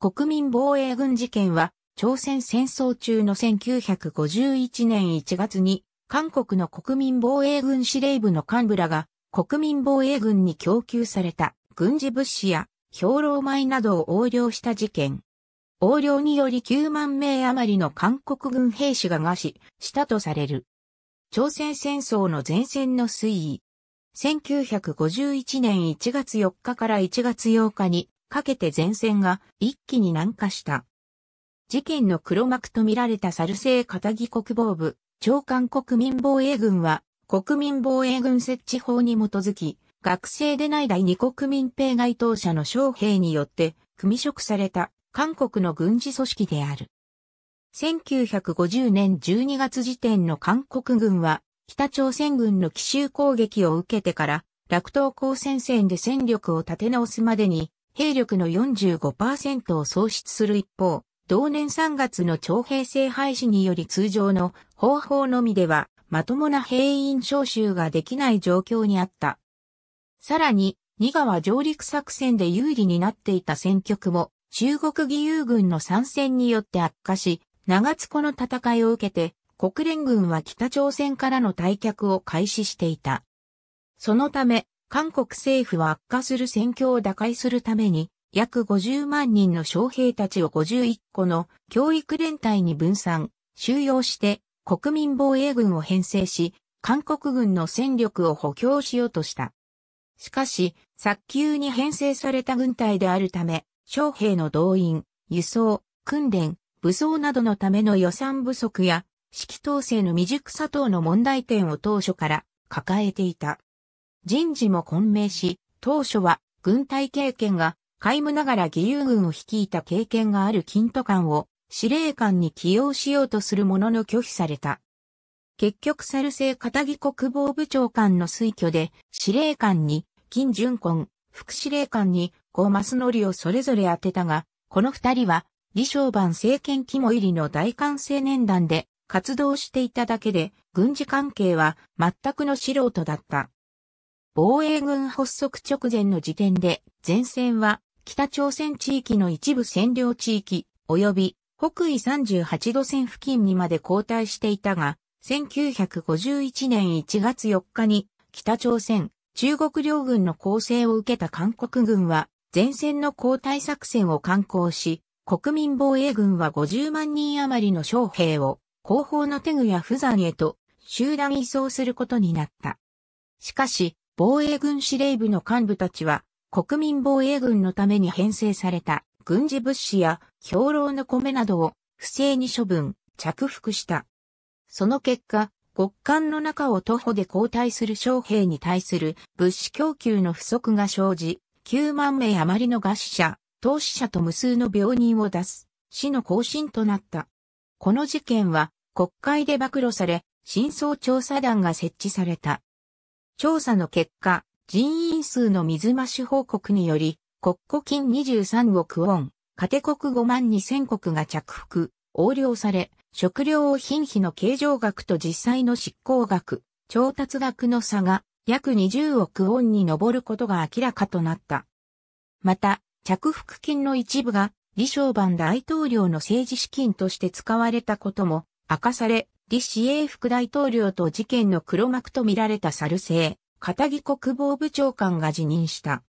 国民防衛軍事件は、朝鮮戦争中の1951年1月に、韓国の国民防衛軍司令部の幹部らが、国民防衛軍に供給された軍事物資や兵糧米などを横領した事件。横領により9万名余りの韓国軍兵士が餓死したとされる。朝鮮戦争の前線の推移。1951年1月4日から1月8日にかけて前線が一気に南下した。事件の黒幕と見られたサルセイタギ国防部、長官国民防衛軍は、国民防衛軍設置法に基づき、学生でない第二国民兵該当者の将兵によって、組職された韓国の軍事組織である。1950年12月時点の韓国軍は、北朝鮮軍の奇襲攻撃を受けてから、落東高戦線で戦力を立て直すまでに、兵力の45%を喪失する一方、同年3月の徴兵制廃止により通常の方法のみでは、まともな兵員招集ができない状況にあった。さらに、二川上陸作戦で有利になっていた戦局も、中国義勇軍の参戦によって悪化し、長津湖の戦いを受けて、国連軍は北朝鮮からの退却を開始していた。そのため、韓国政府は悪化する戦況を打開するために、約50万人の将兵たちを51個の教育連隊に分散、収容して国民防衛軍を編成し、韓国軍の戦力を補強しようとした。しかし、早急に編成された軍隊であるため、将兵の動員、輸送、訓練、武装などのための予算不足や、指揮統制の未熟さ等の問題点を当初から抱えていた。人事も混迷し、当初は軍隊経験が皆無ながら義勇軍を率いた経験がある金都官を司令官に起用しようとするものの拒否された。結局サルセイ片木国防部長官の推挙で司令官に金淳根、副司令官に高松則をそれぞれ当てたが、この二人は李承晩政権肝入りの大歓青年団で活動していただけで軍事関係は全くの素人だった。防衛軍発足直前の時点で、前線は北朝鮮地域の一部占領地域、及び北緯38度線付近にまで後退していたが、1951年1月4日に北朝鮮、中国領軍の攻勢を受けた韓国軍は、前線の交代作戦を敢行し、国民防衛軍は50万人余りの将兵を後方の手具や釜山へと集団移送することになった。しかし、防衛軍司令部の幹部たちは、国民防衛軍のために編成された軍事物資や兵糧の米などを不正に処分、着服した。その結果、極寒の中を徒歩で交代する将兵に対する物資供給の不足が生じ、9万名余りの餓死者、投資者と無数の病人を出す、死の行進となった。この事件は国会で暴露され、真相調査団が設置された。調査の結果、人員数の水増し報告により、国庫金23億ウォン、カテ国5万2000国が着服、横領され、食料品費の計上額と実際の執行額、調達額の差が約20億ウォンに上ることが明らかとなった。また、着服金の一部が、李承晩大統領の政治資金として使われたことも明かされ、李氏英副大統領と事件の黒幕とみられたサルセイ、片木国防部長官が辞任した。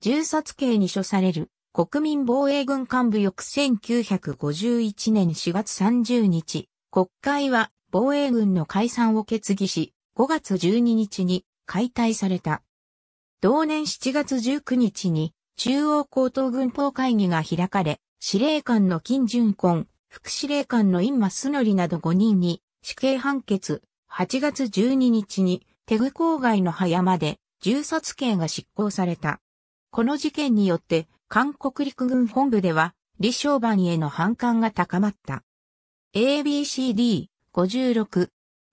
銃殺刑に処される国民防衛軍幹部翌1951年4月30日、国会は防衛軍の解散を決議し、5月12日に解体された。同年7月19日に中央高等軍法会議が開かれ、司令官の金順根、副司令官のインマスノリなど5人に死刑判決、8月12日に、テグ郊外の葉山で、銃殺刑が執行された。この事件によって、韓国陸軍本部では、李正晩への反感が高まった。ABCD56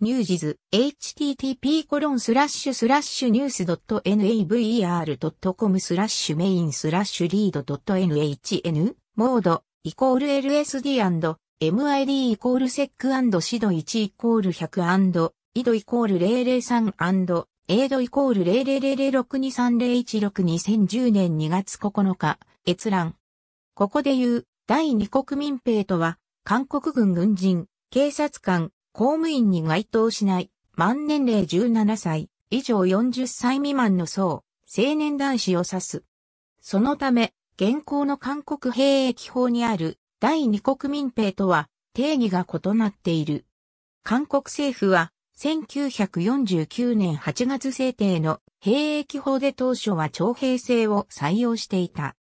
ニュージズ http コロンスラッシュスラッシュニュース .naver.com スラッシュメインスラッシュリード .nhn モードイコール LSD& MID イコールセックシド1イコール100イドイコール003エイドイコール0006230162010年2月9日、閲覧。ここで言う、第二国民兵とは、韓国軍軍人、警察官、公務員に該当しない、満年齢17歳、以上40歳未満の層、青年男子を指す。そのため、現行の韓国兵役法にある第二国民兵とは定義が異なっている。韓国政府は1949年8月制定の兵役法で当初は徴兵制を採用していた。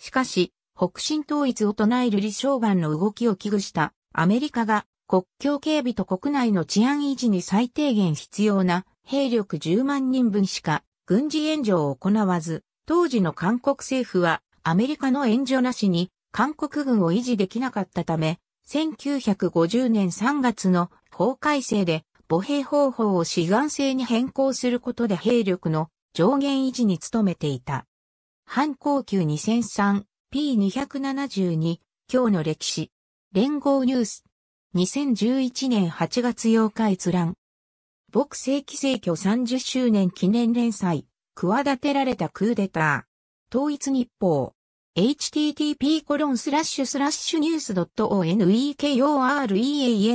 しかし、北進統一を唱える李承晩の動きを危惧したアメリカが国境警備と国内の治安維持に最低限必要な兵力10万人分しか軍事援助を行わず、当時の韓国政府はアメリカの援助なしに韓国軍を維持できなかったため、1950年3月の法改正で母兵方法を志願制に変更することで兵力の上限維持に努めていた。反抗級 2003P272 今日の歴史連合ニュース2011年8月8日閲覧牧正規成居30周年記念連載、企てられたクーデター。統一日報。h t t p n e w s o n e k o r e a n e w s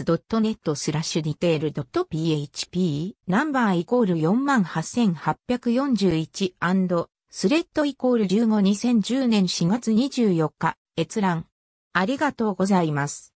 n e t スラッシュディテール .php ナンバーイコール48841スレッドイコール15 2010年4月24日閲覧ありがとうございます。